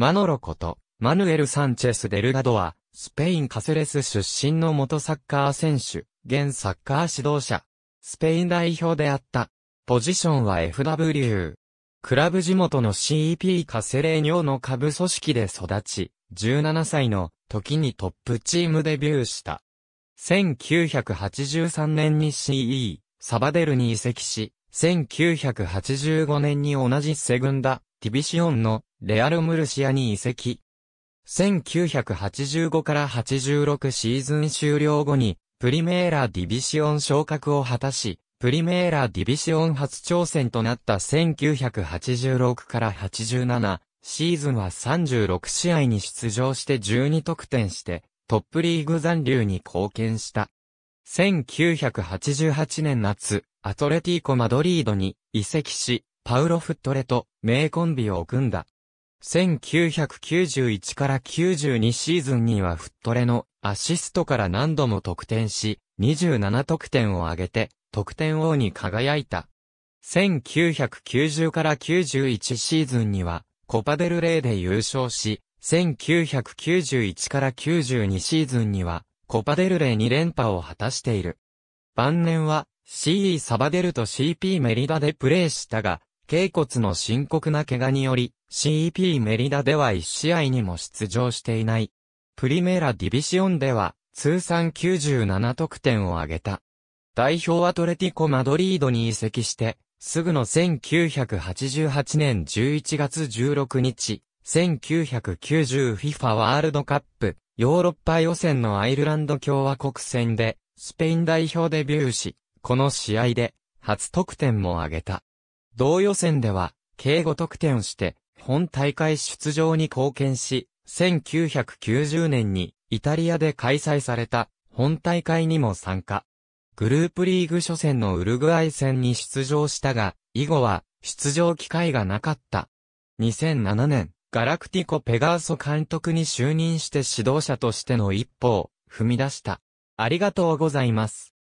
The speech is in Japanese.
マノロこと、マヌエル・サンチェス・デルガドは、スペイン・カセレス出身の元サッカー選手、現サッカー指導者、スペイン代表であった。ポジションは FW。クラブ地元の CEP カセレーニョの下部組織で育ち、17歳の時にトップチームデビューした。1983年に CE、サバデルに移籍し、1985年に同じセグンダ、ディビシオンのレアル・ムルシアに移籍。1985から86シーズン終了後に、プリメーラ・ディビシオン昇格を果たし、プリメーラ・ディビシオン初挑戦となった1986から87シーズンは36試合に出場して12得点して、トップリーグ残留に貢献した。1988年夏、アトレティコ・マドリードに移籍し、パウロ・フットレと名コンビを組んだ。1991から92シーズンにはフットレのアシストから何度も得点し、27得点を挙げて、得点王に輝いた。1990から91シーズンには、コパデルレーで優勝し、1991から92シーズンには、コパデルレ2連覇を果たしている。晩年は、CE サバデルと CP メリダでプレーしたが、頸骨の深刻な怪我により、CEP メリダでは1試合にも出場していない。プリメラディビシオンでは、通算97得点を挙げた。代表アトレティコ・マドリードに移籍して、すぐの1988年11月16日、1990FIFA ワールドカップ、ヨーロッパ予選のアイルランド共和国戦で、スペイン代表デビューし、この試合で、初得点も挙げた。同予選では、計5得点をして、本大会出場に貢献し、1990年にイタリアで開催された本大会にも参加。グループリーグ初戦のウルグアイ戦に出場したが、以後は出場機会がなかった。2007年、ガラクティコ・ペガーソ監督に就任して指導者としての一歩を踏み出した。ありがとうございます。